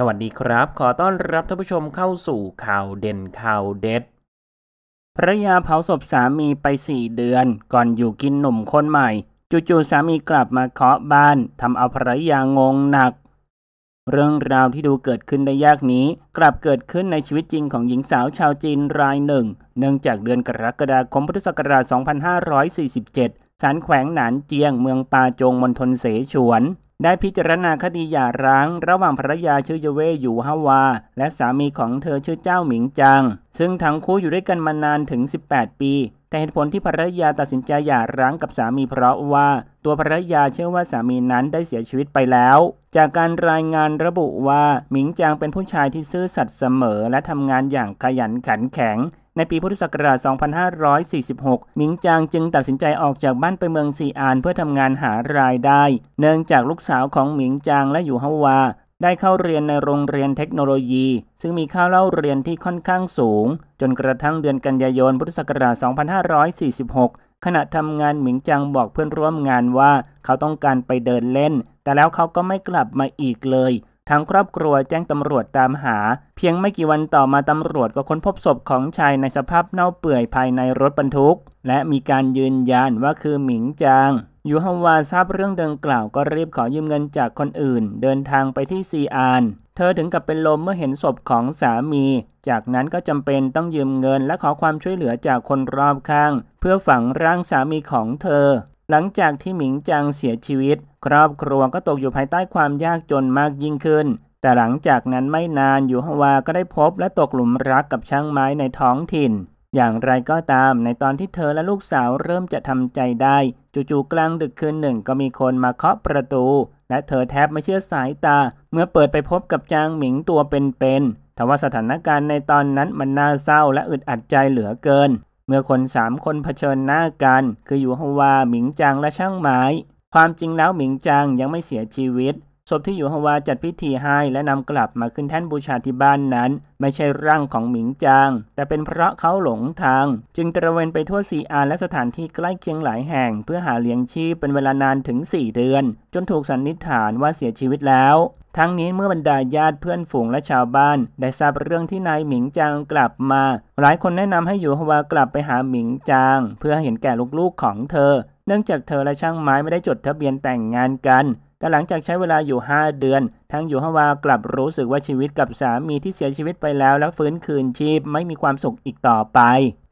สวัสดีครับ ขอต้อนรับท่านผู้ชมเข้าสู่ข่าวเด่นข่าวเด็ดภรรยาเผาศพสามีไปสี่เดือนก่อนอยู่กินหนุ่มคนใหม่จู่ๆสามีกลับมาเคาะบ้านทำเอาภรรยางงหนัก เรื่องราวที่ดูเกิดขึ้นได้ยากนี้ กลับเกิดขึ้นในชีวิตจริงของหญิงสาวชาวจีนรายหนึ่ง เนื่องจากเดือนกรกฎาคมพุทธศักราช 2547 สานแขวงหนานเจียง เมืองปาจงมณฑลเสฉวนได้พิจารณาคดีหย่าร้างระหว่างภรรยาชื่อเยเวอยู่ฮาวาและสามีของเธอ ชื่อเจ้าหมิงจังซึ่งทั้งคู่อยู่ด้วยกันมานานถึง 18 ปี แต่เหตุผลที่ภรรยาตัดสินใจหย่าร้างกับสามีเพราะว่า ตัวภรรยาเชื่อว่าสามีนั้นได้เสียชีวิตไปแล้ว จากการรายงานระบุว่า หมิงจังเป็นผู้ชายที่ซื่อสัตย์เสมอและทำงานอย่างขยันขันแข็งในปีพุทธศักราช 2546 หมิงจางจึงตัดสินใจออกจากบ้านไปเมืองซีอานเพื่อทำงานหารายได้ เนื่องจากลูกสาวของหมิงจางและอยู่ฮาวาได้เข้าเรียนในโรงเรียนเทคโนโลยี ซึ่งมีค่าเล่าเรียนที่ค่อนข้างสูง จนกระทั่งเดือนกันยายนพุทธศักราช 2546 ขณะทำงานหมิงจังบอกเพื่อนร่วมงานว่าเขาต้องการไปเดินเล่น แต่แล้วเขาก็ไม่กลับมาอีกเลยทางครอบครัวแจ้งตำรวจตามหา เพียงไม่กี่วันต่อมาตำรวจ ก็ค้นพบศพของชายในสภาพเน่าเปื่อยภายในรถบรรทุก และมีการยืนยันว่าคือหมิงจางยูฮาวาทราบเรื่องดังกล่าวก็รีบขอยืมเงินจากคนอื่น เดินทางไปที่ซีอาน เธอถึงกับเป็นลมเมื่อเห็นศพของสามี จากนั้นก็จำเป็นต้องยืมเงินและขอความช่วยเหลือจากคนรอบข้าง เพื่อฝังร่างสามีของเธอ หลังจากที่หมิงจางเสียชีวิตครอบครัวก็ตกอยู่ภายใต้ความยากจนมากยิ่งขึ้น แต่หลังจากนั้นไม่นานอยู่ฮวาก็ได้พบและตกหลุมรักกับช่างไม้ในท้องถิ่น อย่างไรก็ตาม ในตอนที่เธอและลูกสาวเริ่มจะทำใจได้ จู่ๆกลางดึกคืนหนึ่งก็มีคนมาเคาะประตู และเธอแทบไม่เชื่อสายตาเมื่อเปิดไปพบกับจางหมิงตัวเป็นๆทว่าสถานการณ์ในตอนนั้นมันน่าเศร้าและอึดอัดใจเหลือเกิน เมื่อคนสามคนเผชิญหน้ากัน คืออยู่ฮวา หมิงจางและช่างไม้ความจริงแล้วหมิงจาง ยังไม่เสียชีวิต ศพที่อยู่ฮวา จัดพิธีให้และนำกลับมาขึ้นแท่นบูชาที่บ้านนั้น ไม่ใช่ร่างของหมิงจาง แต่เป็นเพราะเขาหลงทาง จึงตระเวนไปทั่วซีอานและสถานที่ใกล้เคียงหลายแห่งเพื่อหาเลี้ยงชีพเป็นเวลานานถึง 4 เดือน จนถูกสันนิษฐานว่าเสียชีวิตแล้ว ทั้งนี้เมื่อบรรดาญาติเพื่อนฝูงและชาวบ้าน ได้ทราบเรื่องที่นายหมิงจางกลับมา หลายคนแนะนำให้อยู่ฮวากลับไปหาหมิงจาง เพื่อเห็นแก่ลูกๆของเธอเนื่องจากเธอและช่างไม้ไม่ได้จดทะเบียนแต่งงานกัน แต่หลังจากใช้เวลาอยู่ 5 เดือน ทั้งอยู่ฮาวากลับรู้สึกว่าชีวิตกับสามีที่เสียชีวิตไปแล้วและฟื้นคืนชีพไม่มีความสุขอีกต่อไป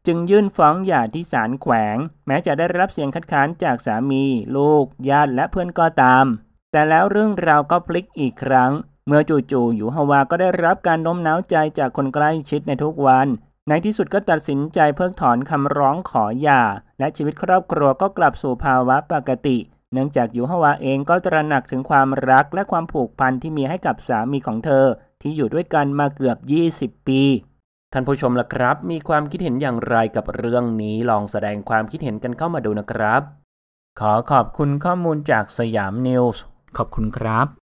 จึงยื่นฟ้องหย่าที่ศาลแขวง แม้จะได้รับเสียงคัดค้านจากสามี ลูก ญาติ และเพื่อนก็ตาม แต่แล้วเรื่องราวก็พลิกอีกครั้ง เมื่อจู่ๆอยู่ฮาวาก็ได้รับการโน้มน้าวใจจากคนใกล้ชิดในทุกวันในที่สุดก็ตัดสินใจเพิกถอนคำร้องขอหย่า และชีวิตครอบครัวก็กลับสู่ภาวะปกติ เนื่องจากยูฮวาเองก็ตระหนักถึงความรักและความผูกพันที่มีให้กับสามีของเธอ ที่อยู่ด้วยกันมาเกือบ 20 ปี ท่านผู้ชมล่ะครับ มีความคิดเห็นอย่างไรกับเรื่องนี้ลองแสดงความคิดเห็นกันเข้ามาดูนะครับ ขอขอบคุณข้อมูลจากสยามนิวส์ขอบคุณครับ